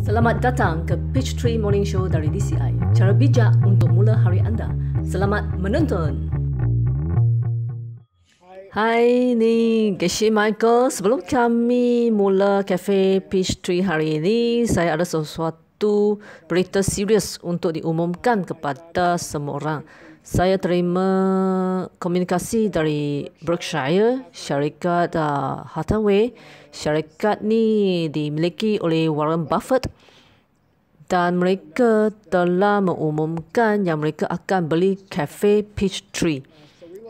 Selamat datang ke Pitch Tree Morning Show dari DCI. Cara bijak untuk mula hari anda. Selamat menonton. Hai, ni Geshi Michael. Sebelum kami mula kafe Peach Tree hari ini, saya ada sesuatu berita serius untuk diumumkan kepada semua orang saya terima komunikasi dari Berkshire, syarikat uh, Hathaway. Syarikat ni dimiliki oleh Warren Buffett dan mereka telah mengumumkan yang mereka akan beli Cafe Peach Tree.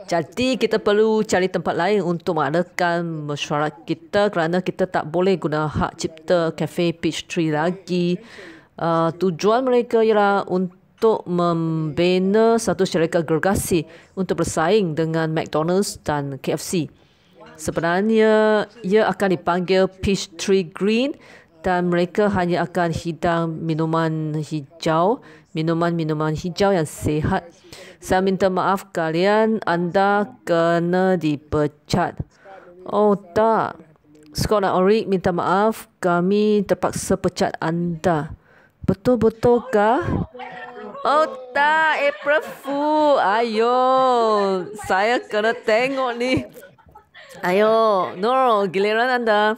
Jadi kita perlu cari tempat lain untuk mengadakan mesyuarat kita kerana kita tak boleh guna hak cipta Cafe Peach Tree lagi. Uh, tujuan mereka ialah untuk untuk membina satu syarikat gergasi untuk bersaing dengan McDonald's dan KFC. Sebenarnya, ia akan dipanggil Peach Tree Green dan mereka hanya akan hidang minuman hijau, minuman-minuman hijau yang sehat. Saya minta maaf kalian, anda kena dipecat. Oh tak, Scott dan Orik minta maaf, kami terpaksa pecat anda. Betul-betulkah? Oh tak, April eh, Fool. Ayo, saya kena tengok ni. Ayo, Nur, giliran anda.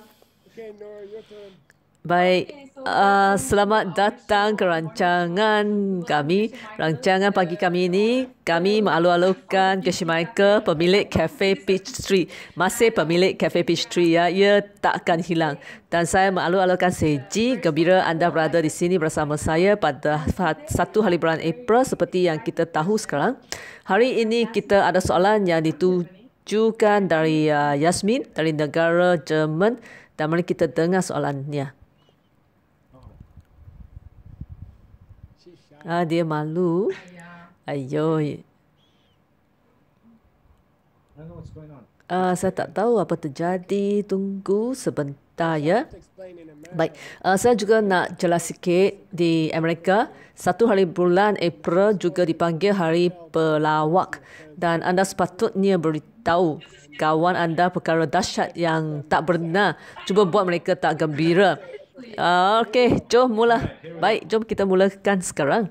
Baik, uh, selamat datang ke rancangan kami. Rancangan pagi kami ini, kami mengalu-alukan Gershie Michael, pemilik Cafe Peach Tree. Masih pemilik Cafe Peach Tree, ya. ia takkan hilang. Dan saya mengalu-alukan Seji, gembira anda berada di sini bersama saya pada satu hari bulan April seperti yang kita tahu sekarang. Hari ini kita ada soalan yang ditujukan dari uh, Yasmin dari negara Jerman dan mari kita dengar soalannya. Ah, dia malu. ayo. Ah saya tak tahu apa terjadi. Tunggu sebentar ya. Baik, uh, saya juga nak jelas sikit di Amerika. Satu hari bulan April juga dipanggil hari pelawak. Dan anda sepatutnya beritahu kawan anda perkara dahsyat yang tak benar. Cuba buat mereka tak gembira. Ah, okey, jom mula. Baik, jom kita mulakan sekarang.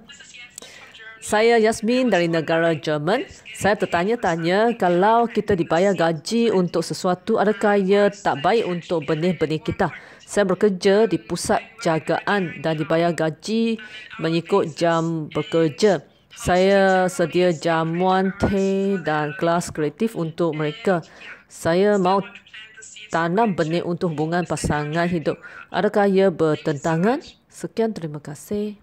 Saya Yasmin dari negara Jerman. Saya tertanya-tanya kalau kita dibayar gaji untuk sesuatu, adakah ia tak baik untuk benih-benih kita? Saya bekerja di pusat jagaan dan dibayar gaji mengikut jam bekerja. Saya sedia jamuan teh dan kelas kreatif untuk mereka. Saya mahu tanam benih untuk hubungan pasangan hidup. Adakah ia bertentangan? Sekian terima kasih.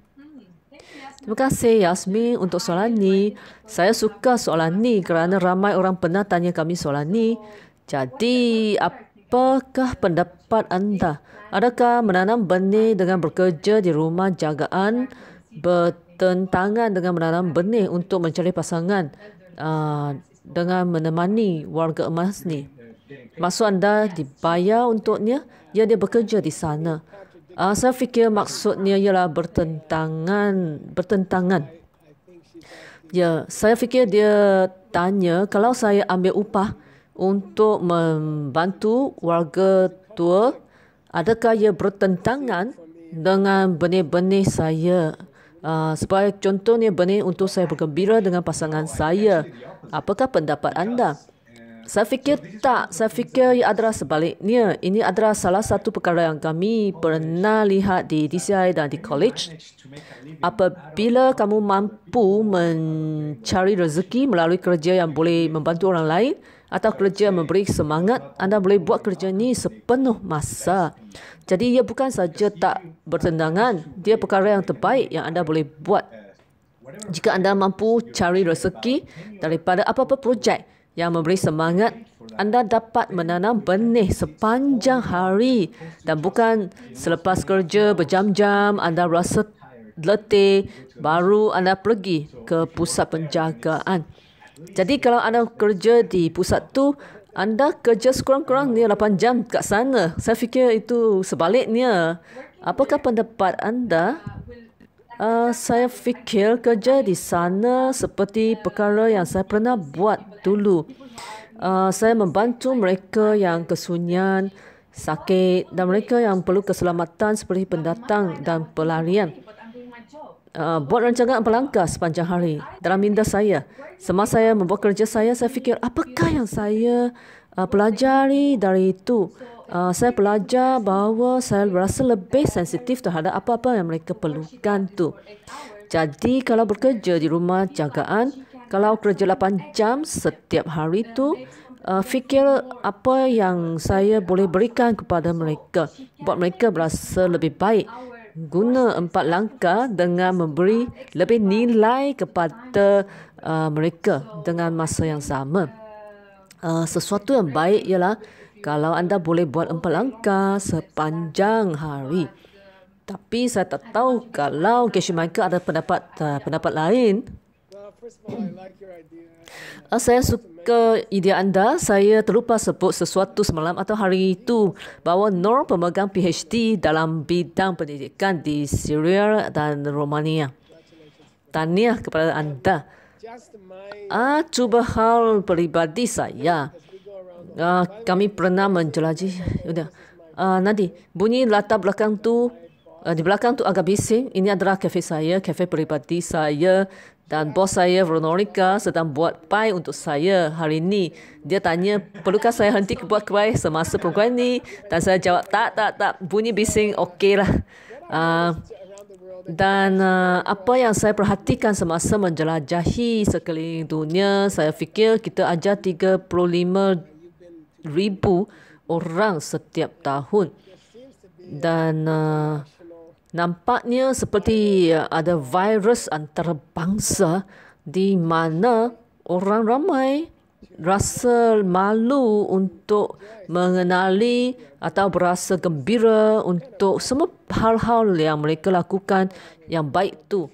Terima kasih Yasmin untuk soalan ini. Saya suka soalan ini kerana ramai orang pernah tanya kami soalan ini. Jadi, apakah pendapat anda? Adakah menanam benih dengan bekerja di rumah jagaan bertentangan dengan menanam benih untuk mencari pasangan uh, dengan menemani warga emas ni? Maksud anda dibayar untuknya? Ya, dia bekerja di sana. Uh, saya fikir maksudnya ialah bertentangan. bertentangan. Ya, saya fikir dia tanya, kalau saya ambil upah untuk membantu warga tua, adakah ia bertentangan dengan benih-benih saya? Uh, sebagai contohnya, benih untuk saya bergembira dengan pasangan saya. Apakah pendapat anda? Anda? Saya fikir tak, saya fikir ia adalah sebaliknya. Ini adalah salah satu perkara yang kami pernah lihat di DCI dan di college. Apabila kamu mampu mencari rezeki melalui kerja yang boleh membantu orang lain atau kerja memberi semangat, anda boleh buat kerja ini sepenuh masa. Jadi ia bukan saja tak bertendangan, dia perkara yang terbaik yang anda boleh buat. Jika anda mampu cari rezeki daripada apa-apa projek, yang memberi semangat. Anda dapat menanam benih sepanjang hari dan bukan selepas kerja berjam-jam anda rasa letih baru anda pergi ke pusat penjagaan. Jadi kalau anda kerja di pusat tu, anda kerja sekurang ni 8 jam kat sana. Saya fikir itu sebaliknya. Apakah pendapat anda? Uh, saya fikir kerja di sana seperti perkara yang saya pernah buat dulu. Uh, saya membantu mereka yang kesunyian, sakit dan mereka yang perlu keselamatan seperti pendatang dan pelarian. Uh, buat rancangan pelangkah sepanjang hari dalam minda saya. Semasa saya membuat kerja saya, saya fikir apakah yang saya uh, pelajari dari itu uh, saya belajar bahawa saya rasa lebih sensitif terhadap apa-apa yang mereka perlukan tu. Jadi kalau bekerja di rumah jagaan, kalau kerja 8 jam setiap hari tu, uh, fikir apa yang saya boleh berikan kepada mereka buat mereka berasa lebih baik. Guna empat langkah dengan memberi lebih nilai kepada uh, mereka dengan masa yang sama. Uh, sesuatu yang baik ialah kalau anda boleh buat empat langkah sepanjang hari. Tapi saya tak tahu kalau Geshe Michael ada pendapat uh, pendapat lain. Uh, saya suka idea anda. Saya terlupa sebut sesuatu semalam atau hari itu bahawa norm pemegang PhD dalam bidang pendidikan di Syria dan Romania. Tahniah kepada anda. Uh, cuba hal peribadi saya uh, kami pernah menjelaji. Uh, ah, nanti bunyi latar belakang tu uh, di belakang tu agak bising. Ini adalah kafe saya, kafe peribadi saya dan bos saya Veronica sedang buat pai untuk saya hari ini. Dia tanya, perlukah saya henti buat pie semasa program ini? Dan saya jawab, tak, tak, tak. Bunyi bising, okey lah. Uh, dan uh, apa yang saya perhatikan semasa menjelajahi sekeliling dunia, saya fikir kita ajar 35 ribu orang setiap tahun dan uh, nampaknya seperti ada virus antarabangsa di mana orang ramai rasa malu untuk mengenali atau berasa gembira untuk semua hal-hal yang mereka lakukan yang baik tu.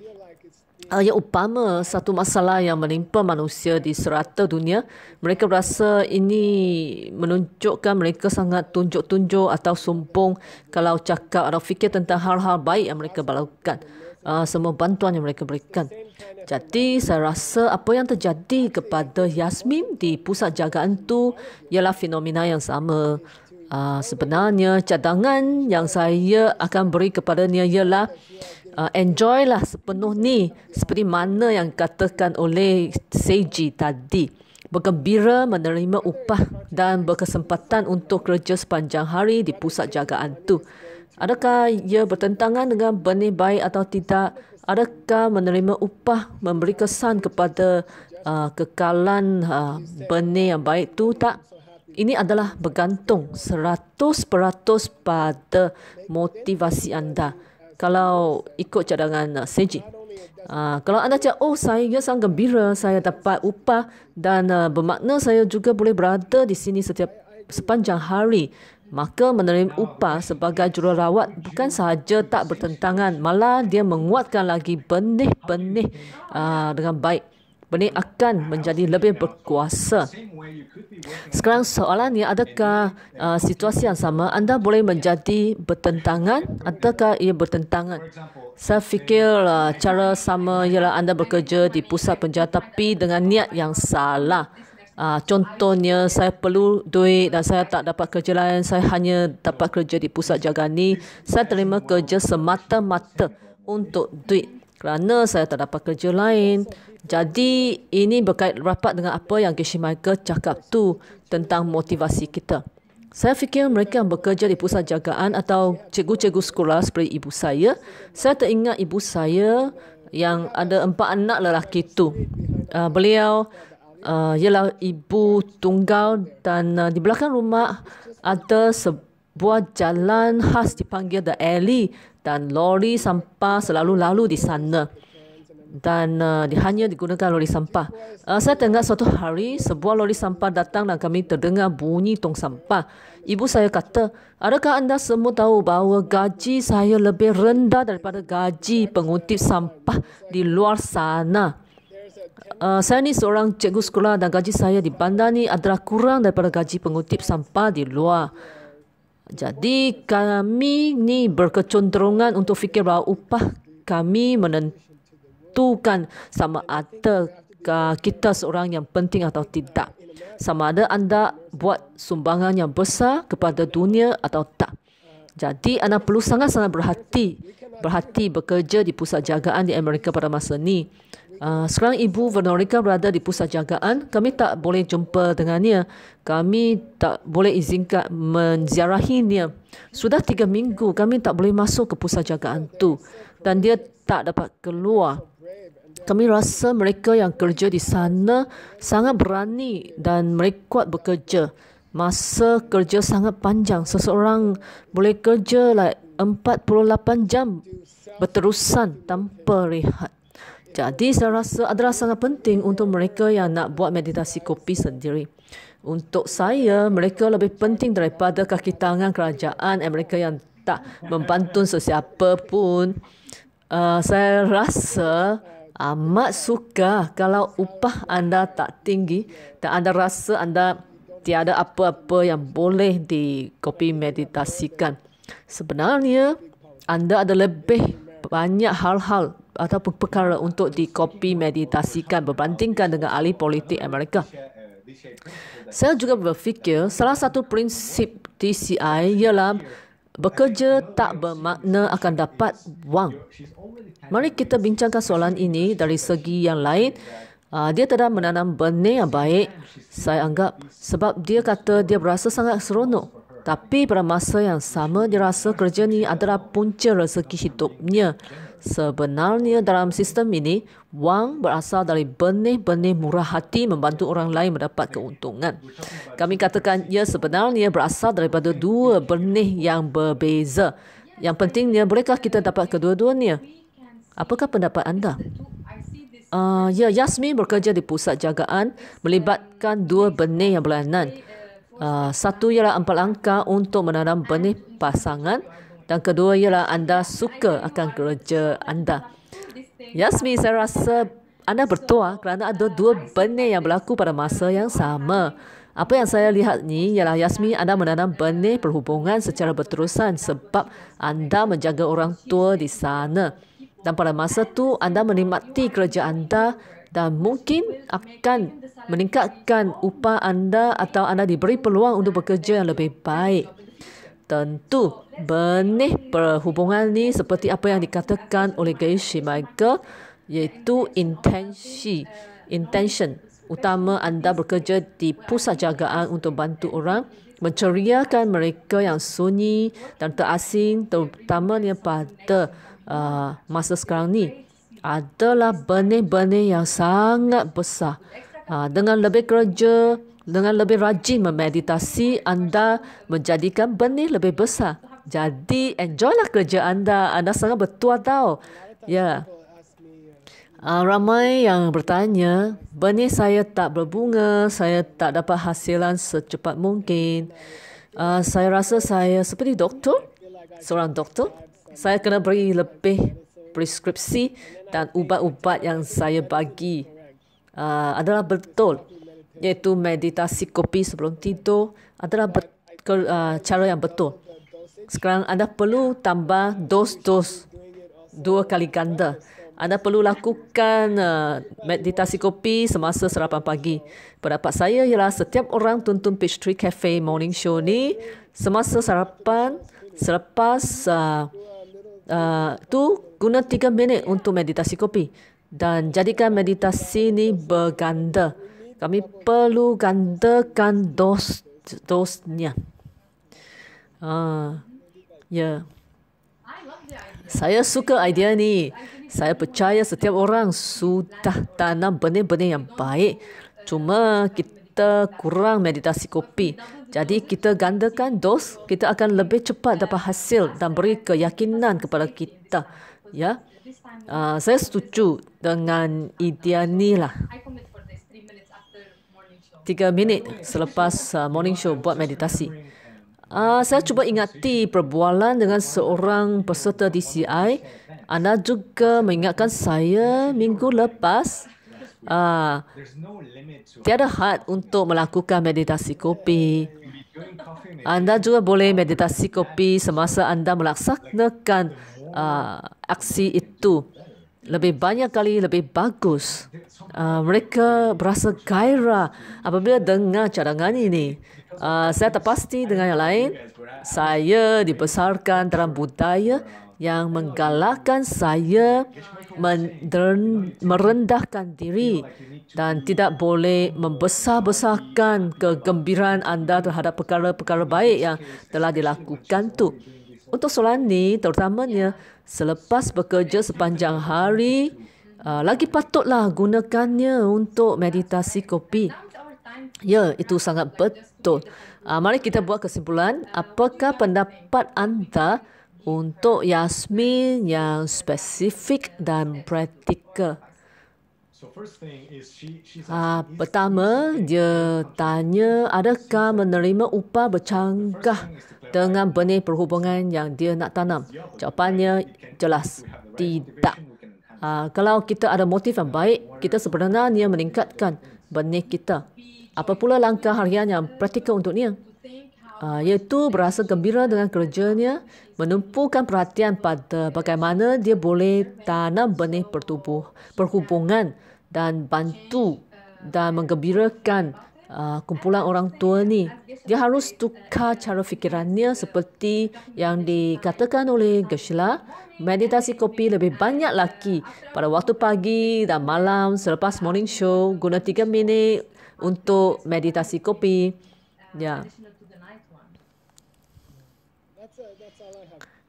Yang umpama satu masalah yang menimpa manusia di serata dunia, mereka rasa ini menunjukkan mereka sangat tunjuk-tunjuk atau sumpung kalau cakap atau fikir tentang hal-hal baik yang mereka lakukan, uh, semua bantuan yang mereka berikan. Jadi saya rasa apa yang terjadi kepada Yasmin di pusat jagaan itu ialah fenomena yang sama. Uh, sebenarnya cadangan yang saya akan beri kepada dia ialah uh, enjoy lah sepenuh ni seperti mana yang katakan oleh Seiji tadi bergembira menerima upah dan berkesempatan untuk kerja sepanjang hari di pusat jagaan tu. Adakah ia bertentangan dengan benih baik atau tidak? Adakah menerima upah memberi kesan kepada uh, kekalan uh, benih yang baik tu tak? Ini adalah bergantung 100% pada motivasi anda kalau ikut cadangan uh, seji. Uh, ah, kalau anda cakap, oh saya sangat gembira, saya dapat upah dan uh, bermakna saya juga boleh berada di sini setiap sepanjang hari, maka menerima upah sebagai jururawat bukan sahaja tak bertentangan, malah dia menguatkan lagi benih-benih uh, dengan baik benih akan menjadi lebih berkuasa. Sekarang soalannya, adakah uh, situasi yang sama anda boleh menjadi bertentangan? ataukah ia bertentangan? Saya fikir uh, cara sama ialah anda bekerja di pusat penjara tapi dengan niat yang salah. Uh, contohnya, saya perlu duit dan saya tak dapat kerja lain. Saya hanya dapat kerja di pusat jaga ini. Saya terima kerja semata-mata untuk duit kerana saya tak dapat kerja lain. Jadi ini berkait rapat dengan apa yang Gishi Michael cakap tu tentang motivasi kita. Saya fikir mereka yang bekerja di pusat jagaan atau cikgu-cikgu sekolah seperti ibu saya, saya teringat ibu saya yang ada empat anak lelaki itu. Uh, ah, beliau uh, ialah ibu tunggal dan uh, di belakang rumah ada sebuah jalan khas dipanggil The Alley dan lori sampah selalu lalu di sana dan uh, hanya digunakan lori sampah. Uh, saya tengah suatu hari sebuah lori sampah datang dan kami terdengar bunyi tong sampah. Ibu saya kata, adakah anda semua tahu bahawa gaji saya lebih rendah daripada gaji pengutip sampah di luar sana? Uh, saya ni seorang cikgu sekolah dan gaji saya di bandar ni adalah kurang daripada gaji pengutip sampah di luar. Jadi kami ni berkecenderungan untuk fikir bahawa upah kami menentukan menentukan sama ada uh, kita seorang yang penting atau tidak. Sama ada anda buat sumbangan yang besar kepada dunia atau tak. Jadi anda perlu sangat-sangat berhati, berhati bekerja di pusat jagaan di Amerika pada masa ini. Uh, sekarang Ibu Veronica berada di pusat jagaan, kami tak boleh jumpa dengannya. Kami tak boleh izinkan menziarahinya. Sudah tiga minggu kami tak boleh masuk ke pusat jagaan tu dan dia tak dapat keluar. Kami rasa mereka yang kerja di sana sangat berani dan mereka kuat bekerja. Masa kerja sangat panjang. Seseorang boleh kerja like 48 jam berterusan tanpa rehat. Jadi saya rasa adalah sangat penting untuk mereka yang nak buat meditasi kopi sendiri. Untuk saya, mereka lebih penting daripada kaki tangan kerajaan Amerika yang tak membantun sesiapa pun. Uh, saya rasa amat suka kalau upah anda tak tinggi dan anda rasa anda tiada apa-apa yang boleh dikopi meditasikan. Sebenarnya, anda ada lebih banyak hal-hal atau perkara untuk dikopi meditasikan berbandingkan dengan ahli politik Amerika. Saya juga berfikir salah satu prinsip TCI ialah Bekerja tak bermakna akan dapat wang. Mari kita bincangkan soalan ini dari segi yang lain. Ah, dia telah menanam benih yang baik, saya anggap, sebab dia kata dia berasa sangat seronok. Tapi pada masa yang sama, dia rasa kerja ini adalah punca rezeki hidupnya. Sebenarnya dalam sistem ini, wang berasal dari benih-benih murah hati membantu orang lain mendapat keuntungan. Kami katakan ia sebenarnya berasal daripada dua benih yang berbeza. Yang pentingnya, bolehkah kita dapat kedua-duanya? Apakah pendapat anda? Uh, ya, Yasmin bekerja di pusat jagaan melibatkan dua benih yang berlainan. Uh, satu ialah empat langkah untuk menanam benih pasangan dan kedua ialah anda suka akan kerja anda. Yasmi, saya rasa anda bertuah kerana ada dua benih yang berlaku pada masa yang sama. Apa yang saya lihat ni ialah Yasmi anda menanam benih perhubungan secara berterusan sebab anda menjaga orang tua di sana. Dan pada masa tu anda menikmati kerja anda dan mungkin akan meningkatkan upah anda atau anda diberi peluang untuk bekerja yang lebih baik tentu benih perhubungan ini seperti apa yang dikatakan oleh Geishi Michael yaitu intensi, intention utama anda bekerja di pusat jagaan untuk bantu orang menceriakan mereka yang sunyi dan terasing terutamanya pada uh, masa sekarang ni adalah benih-benih yang sangat besar uh, dengan lebih kerja dengan lebih rajin memeditasi, anda menjadikan benih lebih besar. Jadi, enjoylah kerja anda. Anda sangat bertuah tau. Ya. Uh, ramai yang bertanya, benih saya tak berbunga, saya tak dapat hasilan secepat mungkin. Uh, saya rasa saya seperti doktor, seorang doktor. Saya kena beri lebih preskripsi dan ubat-ubat yang saya bagi uh, adalah betul iaitu meditasi kopi sebelum tidur adalah uh, cara yang betul. Sekarang anda perlu tambah dos-dos dua kali ganda. Anda perlu lakukan uh, meditasi kopi semasa sarapan pagi. Pendapat saya ialah setiap orang tuntun Peach Tree Cafe Morning Show ni semasa sarapan selepas uh, uh, tu guna tiga minit untuk meditasi kopi dan jadikan meditasi ni berganda kami perlu gandakan dos dosnya. Uh, ya. Saya suka idea ni. Saya percaya setiap orang sudah tanam benih-benih yang baik. Cuma kita kurang meditasi kopi. Jadi kita gandakan dos, kita akan lebih cepat dapat hasil dan beri keyakinan kepada kita. Ya, uh, saya setuju dengan idea ni lah tiga minit selepas uh, morning show buat meditasi. Uh, saya cuba ingati perbualan dengan seorang peserta DCI. Anda juga mengingatkan saya minggu lepas. Uh, tiada had untuk melakukan meditasi kopi. Anda juga boleh meditasi kopi semasa anda melaksanakan uh, aksi itu. Lebih banyak kali, lebih bagus. Ah, mereka berasa gairah apabila dengar cadangan ini. Uh, saya pasti dengan yang lain. Saya dibesarkan dalam budaya yang menggalakkan saya merendahkan diri dan tidak boleh membesar-besarkan kegembiraan anda terhadap perkara-perkara baik yang telah dilakukan tu. Untuk soalan Solani, terutamanya selepas bekerja sepanjang hari, uh, lagi patutlah gunakannya untuk meditasi kopi. Ya, itu sangat betul. Uh, mari kita buat kesimpulan. Apakah pendapat anda untuk Yasmin yang spesifik dan praktikal? Uh, pertama, dia tanya adakah menerima upah bercanggah dengan benih perhubungan yang dia nak tanam? Jawapannya jelas, tidak. Uh, kalau kita ada motif yang baik, kita sebenarnya meningkatkan benih kita. Apa pula langkah harian yang praktikal untuknya? Uh, iaitu berasa gembira dengan kerjanya, menumpukan perhatian pada bagaimana dia boleh tanam benih pertubuh, berhubungan dan bantu dan menggembirakan Ah, kumpulan orang tua ni. Dia harus tukar cara fikirannya seperti yang dikatakan oleh Geshla. Meditasi kopi lebih banyak lagi pada waktu pagi dan malam selepas morning show. Guna tiga minit untuk meditasi kopi. Ya.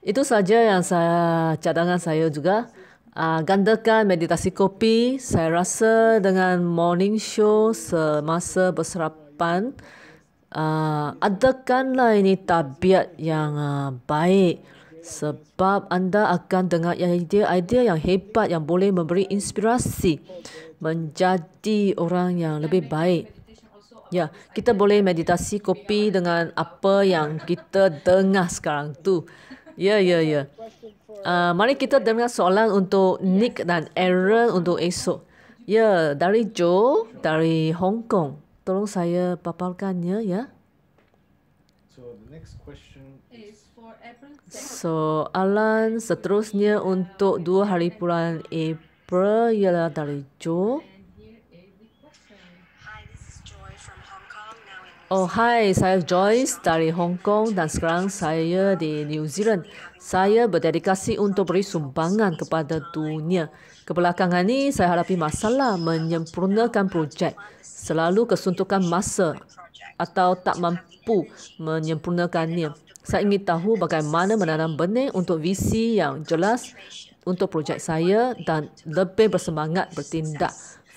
Itu saja yang saya cadangan saya juga uh, gandakan meditasi kopi, saya rasa dengan morning show semasa berserapan, uh, adakanlah ini tabiat yang uh, baik sebab anda akan dengar idea-idea yang hebat yang boleh memberi inspirasi menjadi orang yang lebih baik. Ya, kita boleh meditasi kopi dengan apa yang kita dengar sekarang tu. Ya, ya, uh, ya. Uh, mari uh, kita dengar soalan untuk Nick dan Aaron untuk esok. Ya, dari Joe, dari Hong Kong. Tolong saya paparkannya, ya. So, Alan, seterusnya untuk dua hari bulan April ialah dari Joe. Oh, hai. Saya Joyce dari Hong Kong dan sekarang saya di New Zealand. Saya berdedikasi untuk beri sumbangan kepada dunia. Kebelakangan ini, saya hadapi masalah menyempurnakan projek. Selalu kesuntukan masa atau tak mampu menyempurnakannya. Saya ingin tahu bagaimana menanam benih untuk visi yang jelas untuk projek saya dan lebih bersemangat bertindak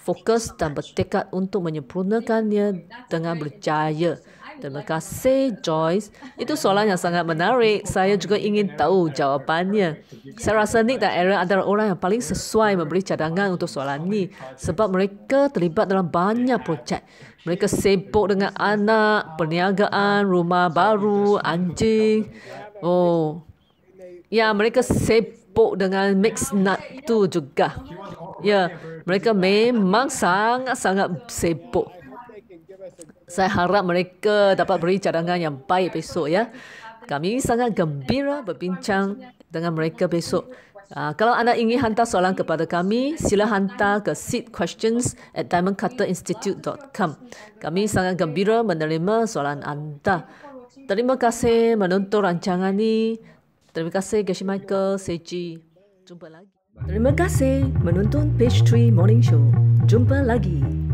fokus dan bertekad untuk menyempurnakannya dengan berjaya. Terima kasih, Joyce. Itu soalan yang sangat menarik. Saya juga ingin tahu jawapannya. Saya rasa Nick dan Aaron adalah orang yang paling sesuai memberi cadangan untuk soalan ini sebab mereka terlibat dalam banyak projek. Mereka sibuk dengan anak, perniagaan, rumah baru, anjing. Oh, Ya, mereka sibuk tepuk dengan mix nut tu juga. Ya, mereka memang sangat-sangat sibuk. Saya harap mereka dapat beri cadangan yang baik besok ya. Kami sangat gembira berbincang dengan mereka besok. Uh, kalau anda ingin hantar soalan kepada kami, sila hantar ke seedquestions at diamondcutterinstitute.com. Kami sangat gembira menerima soalan anda. Terima kasih menonton rancangan ini. Terima kasih Gashi Michael, Seiji. Jumpa lagi. Terima kasih menonton Page 3 Morning Show. Jumpa lagi.